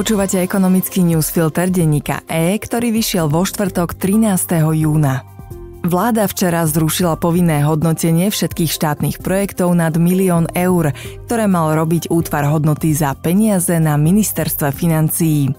Počúvate ekonomický newsfilter denníka E, ktorý vyšiel vo štvrtok 13. júna. Vláda včera zrušila povinné hodnotenie všetkých štátnych projektov nad milión eur, ktoré mal robiť útvar hodnoty za peniaze na ministerstve financií.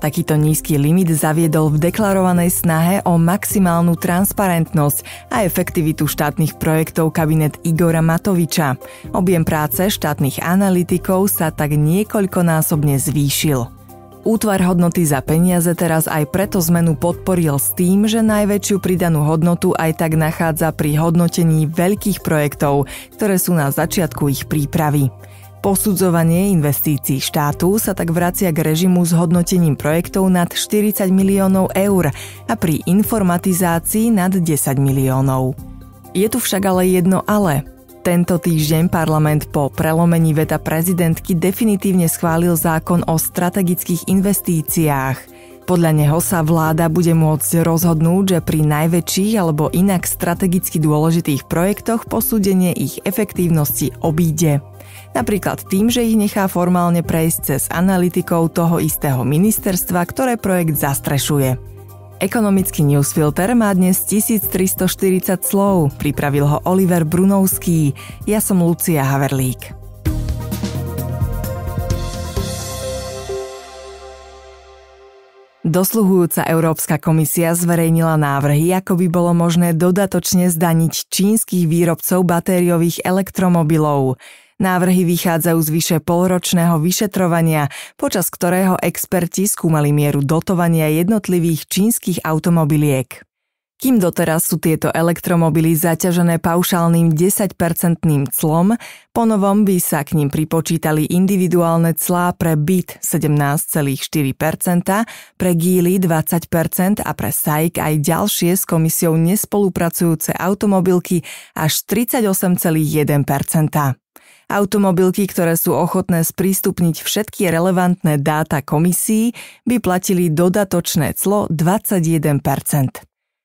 Takýto nízky limit zaviedol v deklarovanej snahe o maximálnu transparentnosť a efektivitu štátnych projektov kabinet Igora Matoviča. Objem práce štátnych analytikov sa tak niekoľkonásobne zvýšil. Útvar hodnoty za peniaze teraz aj preto zmenu podporil s tým, že najväčšiu pridanú hodnotu aj tak nachádza pri hodnotení veľkých projektov, ktoré sú na začiatku ich prípravy. Posudzovanie investícií štátu sa tak vracia k režimu s hodnotením projektov nad 40 miliónov eur a pri informatizácii nad 10 miliónov. Je tu však ale jedno ale. Tento týždeň parlament po prelomení veta prezidentky definitívne schválil zákon o strategických investíciách. Podľa neho sa vláda bude môcť rozhodnúť, že pri najväčších alebo inak strategicky dôležitých projektoch posúdenie ich efektívnosti obíde. Napríklad tým, že ich nechá formálne prejsť cez analytikov toho istého ministerstva, ktoré projekt zastrešuje. Ekonomický newsfilter má dnes 1340 slov. Pripravil ho Oliver Brunovský. Ja som Lucia Haverlík. Dosluhujúca Európska komisia zverejnila návrhy, ako by bolo možné dodatočne zdaniť čínskych výrobcov batériových elektromobilov. Návrhy vychádzajú z vyše polročného vyšetrovania, počas ktorého experti skúmali mieru dotovania jednotlivých čínskych automobiliek. Kým doteraz sú tieto elektromobily zaťažené paušálnym 10-percentným clom, ponovom by sa k ním pripočítali individuálne clá pre byt 17,4%, pre gíly 20% a pre sajk aj ďalšie s komisiou nespolupracujúce automobilky až 38,1%. Automobilky, ktoré sú ochotné sprístupniť všetky relevantné dáta komisii, by platili dodatočné clo 21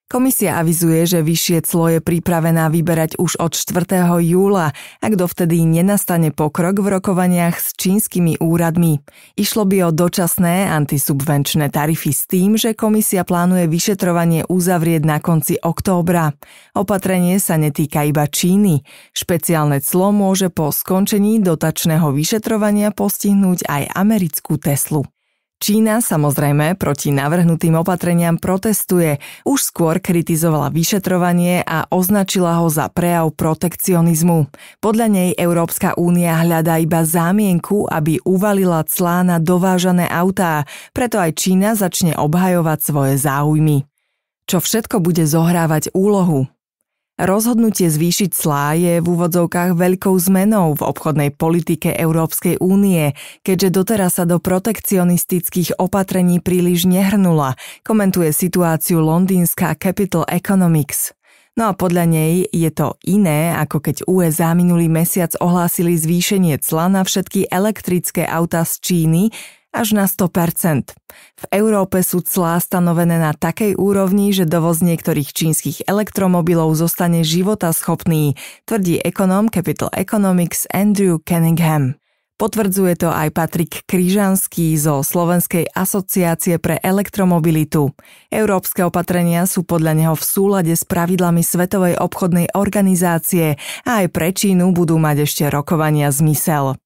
Komisia avizuje, že vyššie clo je pripravená vyberať už od 4. júla, ak dovtedy nenastane pokrok v rokovaniach s čínskymi úradmi. Išlo by o dočasné antisubvenčné tarify s tým, že komisia plánuje vyšetrovanie uzavrieť na konci októbra. Opatrenie sa netýka iba Číny. Špeciálne clo môže po skončení dotačného vyšetrovania postihnúť aj americkú Teslu. Čína samozrejme proti navrhnutým opatreniam protestuje, už skôr kritizovala vyšetrovanie a označila ho za prejav protekcionizmu. Podľa nej Európska únia hľadá iba zámienku, aby uvalila clá na dovážané autá, preto aj Čína začne obhajovať svoje záujmy. Čo všetko bude zohrávať úlohu, Rozhodnutie zvýšiť clá je v úvodzovkách veľkou zmenou v obchodnej politike Európskej únie, keďže doteraz sa do protekcionistických opatrení príliš nehrnula, komentuje situáciu londýnska Capital Economics. No a podľa nej je to iné, ako keď USA minulý mesiac ohlásili zvýšenie cla na všetky elektrické autá z Číny až na 100%. V Európe sú clá stanovené na takej úrovni, že dovoz niektorých čínskych elektromobilov zostane schopný, tvrdí ekonom Capital Economics Andrew Cunningham Potvrdzuje to aj Patrik Kryžanský zo Slovenskej asociácie pre elektromobilitu. Európske opatrenia sú podľa neho v súlade s pravidlami Svetovej obchodnej organizácie a aj pre Čínu budú mať ešte rokovania zmysel.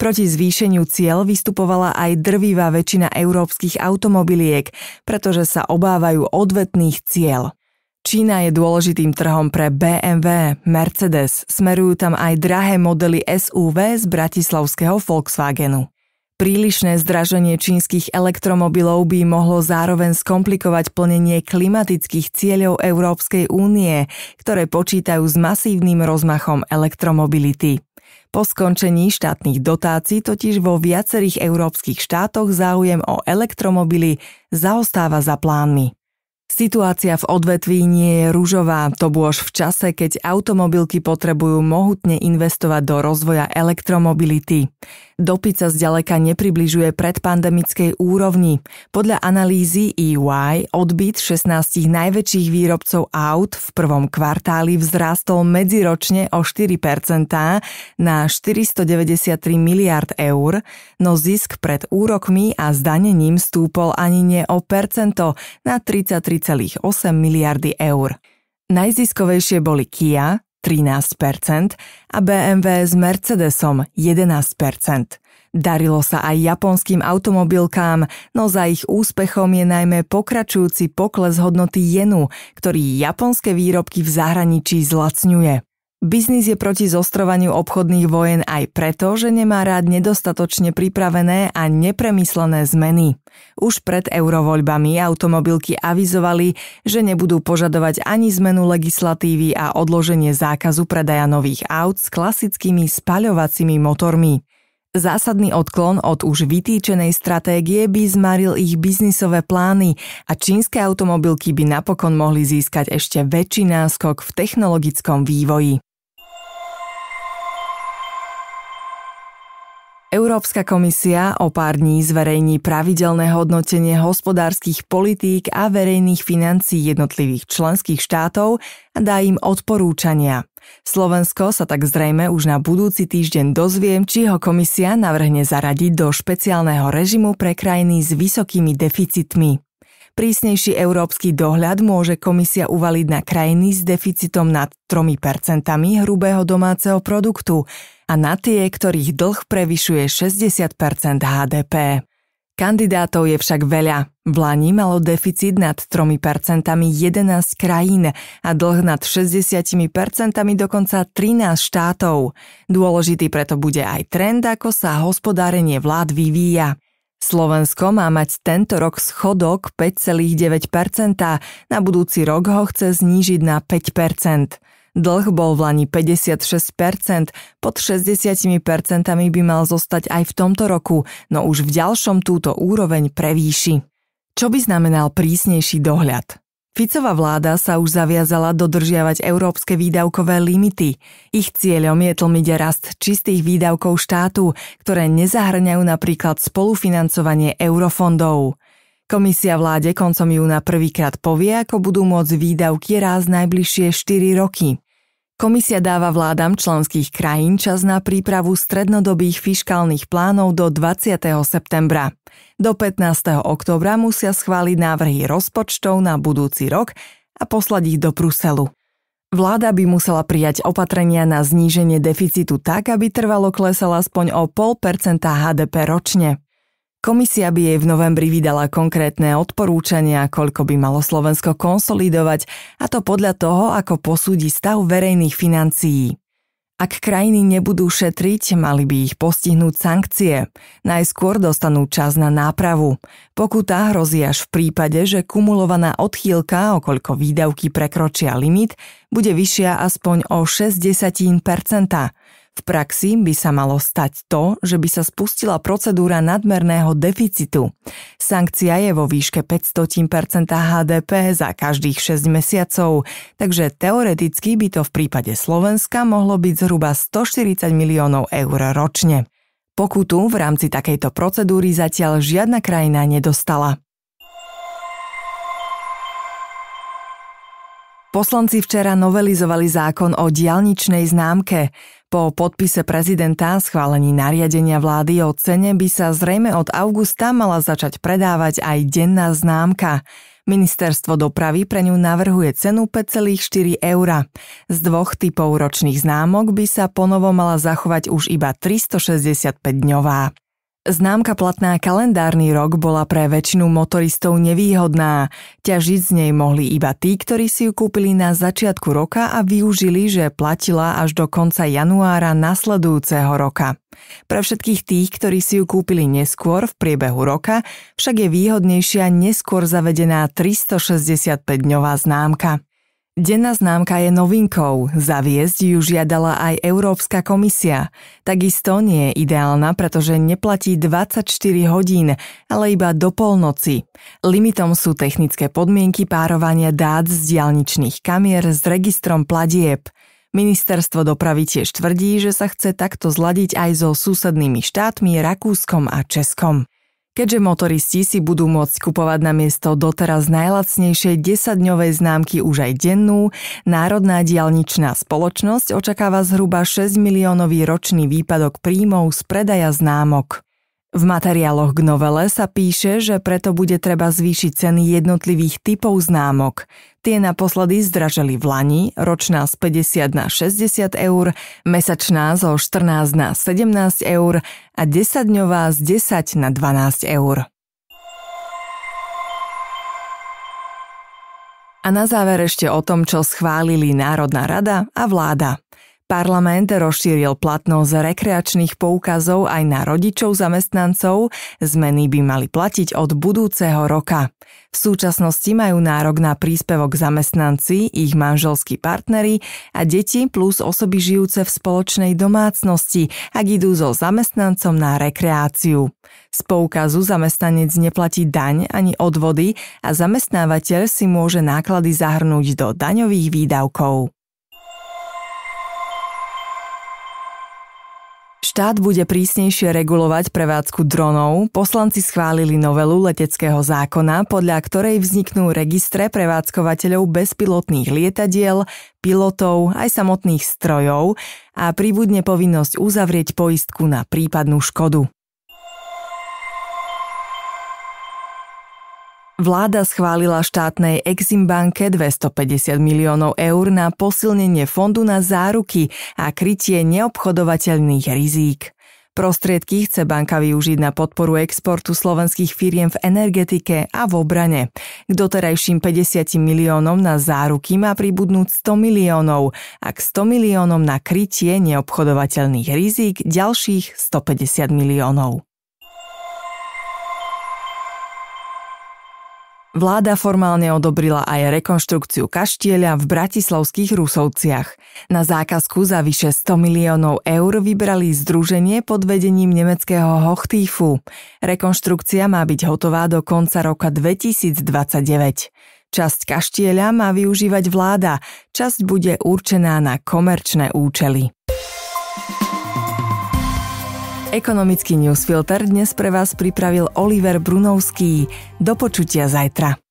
Proti zvýšeniu cieľ vystupovala aj drvivá väčšina európskych automobiliek, pretože sa obávajú odvetných cieľ. Čína je dôležitým trhom pre BMW, Mercedes, smerujú tam aj drahé modely SUV z bratislavského Volkswagenu. Prílišné zdraženie čínskych elektromobilov by mohlo zároveň skomplikovať plnenie klimatických cieľov Európskej únie, ktoré počítajú s masívnym rozmachom elektromobility. Po skončení štátnych dotácií totiž vo viacerých európskych štátoch záujem o elektromobily zaostáva za plánmi. Situácia v odvetví nie je ružová, to bolo v čase, keď automobilky potrebujú mohutne investovať do rozvoja elektromobility. Dopyt sa zďaleka nepribližuje predpandemickej úrovni. Podľa analýzy EY odbyt 16 najväčších výrobcov aut v prvom kvartáli vzrástol medziročne o 4% na 493 miliard eur, no zisk pred úrokmi a zdanením stúpol ani nie o percento na 33,8 miliardy eur. Najziskovejšie boli Kia, 13% a BMW s Mercedesom 11%. Darilo sa aj japonským automobilkám, no za ich úspechom je najmä pokračujúci pokles hodnoty jenu, ktorý japonské výrobky v zahraničí zlacňuje. Biznis je proti zostrovaniu obchodných vojen aj preto, že nemá rád nedostatočne pripravené a nepremyslené zmeny. Už pred eurovoľbami automobilky avizovali, že nebudú požadovať ani zmenu legislatívy a odloženie zákazu predaja nových aut s klasickými spaľovacími motormi. Zásadný odklon od už vytýčenej stratégie by zmaril ich biznisové plány a čínske automobilky by napokon mohli získať ešte väčší náskok v technologickom vývoji. Európska komisia o pár dní zverejní pravidelné hodnotenie hospodárskych politík a verejných financí jednotlivých členských štátov a dá im odporúčania. Slovensko sa tak zrejme už na budúci týždeň dozviem, či ho komisia navrhne zaradiť do špeciálneho režimu pre krajiny s vysokými deficitmi. Prísnejší európsky dohľad môže komisia uvaliť na krajiny s deficitom nad 3% hrubého domáceho produktu a na tie, ktorých dlh prevyšuje 60% HDP. Kandidátov je však veľa. V Lani malo deficit nad 3% 11 krajín a dlh nad 60% dokonca 13 štátov. Dôležitý preto bude aj trend, ako sa hospodárenie vlád vyvíja. Slovensko má mať tento rok schodok 5,9%, na budúci rok ho chce znížiť na 5%. Dlh bol v Lani 56%, pod 60% by mal zostať aj v tomto roku, no už v ďalšom túto úroveň prevýši. Čo by znamenal prísnejší dohľad? Ficová vláda sa už zaviazala dodržiavať európske výdavkové limity. Ich cieľom je tlmiť rast čistých výdavkov štátu, ktoré nezahrňajú napríklad spolufinancovanie eurofondov. Komisia vláde koncom júna prvýkrát povie, ako budú môcť výdavky rásť najbližšie 4 roky. Komisia dáva vládam členských krajín čas na prípravu strednodobých fiškálnych plánov do 20. septembra. Do 15. oktobra musia schváliť návrhy rozpočtov na budúci rok a poslať ich do Bruselu. Vláda by musela prijať opatrenia na zníženie deficitu tak, aby trvalo klesala aspoň o 0,5 HDP ročne. Komisia by jej v novembri vydala konkrétne odporúčania, koľko by malo Slovensko konsolidovať, a to podľa toho, ako posúdi stav verejných financií. Ak krajiny nebudú šetriť, mali by ich postihnúť sankcie. Najskôr dostanú čas na nápravu. Pokuta hrozí až v prípade, že kumulovaná odchýlka, okoľko výdavky prekročia limit, bude vyššia aspoň o 60%. V praxi by sa malo stať to, že by sa spustila procedúra nadmerného deficitu. Sankcia je vo výške 500% HDP za každých 6 mesiacov, takže teoreticky by to v prípade Slovenska mohlo byť zhruba 140 miliónov eur ročne. Pokutu v rámci takejto procedúry zatiaľ žiadna krajina nedostala. Poslanci včera novelizovali zákon o dialničnej známke. Po podpise prezidenta schválení nariadenia vlády o cene by sa zrejme od augusta mala začať predávať aj denná známka. Ministerstvo dopravy pre ňu navrhuje cenu 5,4 eur. Z dvoch typov ročných známok by sa ponovo mala zachovať už iba 365 dňová. Známka platná kalendárny rok bola pre väčšinu motoristov nevýhodná. Ťažiť z nej mohli iba tí, ktorí si ju kúpili na začiatku roka a využili, že platila až do konca januára nasledujúceho roka. Pre všetkých tých, ktorí si ju kúpili neskôr v priebehu roka, však je výhodnejšia neskôr zavedená 365-dňová známka. Denná známka je novinkou, zaviesť ju žiadala aj Európska komisia. Takisto nie je ideálna, pretože neplatí 24 hodín, ale iba do polnoci. Limitom sú technické podmienky párovania dát z dialničných kamier s registrom platieb. Ministerstvo dopravy tiež tvrdí, že sa chce takto zladiť aj so susednými štátmi Rakúskom a Českom keďže motoristi si budú môcť kupovať na miesto doteraz najlacnejšej 10-dňovej známky už aj dennú, Národná dialničná spoločnosť očakáva zhruba 6 miliónový ročný výpadok príjmov z predaja známok. V materiáloch k novele sa píše, že preto bude treba zvýšiť ceny jednotlivých typov známok. Tie naposledy zdraželi v Lani, ročná z 50 na 60 eur, mesačná zo 14 na 17 eur a 10-dňová z 10 na 12 eur. A na záver ešte o tom, čo schválili Národná rada a vláda. Parlament rozšíril platnosť rekreačných poukazov aj na rodičov zamestnancov, zmeny by mali platiť od budúceho roka. V súčasnosti majú nárok na príspevok zamestnanci, ich manželskí partnery a deti plus osoby žijúce v spoločnej domácnosti, ak idú so zamestnancom na rekreáciu. Z poukazu zamestnanec neplatí daň ani odvody a zamestnávateľ si môže náklady zahrnúť do daňových výdavkov. Štát bude prísnejšie regulovať prevádzku dronov. Poslanci schválili novelu leteckého zákona, podľa ktorej vzniknú registre prevádzkovateľov bezpilotných lietadiel, pilotov aj samotných strojov a príbudne povinnosť uzavrieť poistku na prípadnú škodu. Vláda schválila štátnej eximbanke 250 miliónov eur na posilnenie fondu na záruky a krytie neobchodovateľných rizík. Prostriedky chce banka využiť na podporu exportu slovenských firiem v energetike a v obrane. K doterajším 50 miliónom na záruky má pribudnúť 100 miliónov a k 100 miliónom na krytie neobchodovateľných rizík ďalších 150 miliónov. Vláda formálne odobrila aj rekonštrukciu kaštieľa v bratislavských Rusovciach. Na zákazku za vyše 100 miliónov eur vybrali združenie pod vedením nemeckého Hochtiefu. Rekonštrukcia má byť hotová do konca roka 2029. Časť kaštieľa má využívať vláda, časť bude určená na komerčné účely. Ekonomický newsfilter dnes pre vás pripravil Oliver Brunovský. Do počutia zajtra.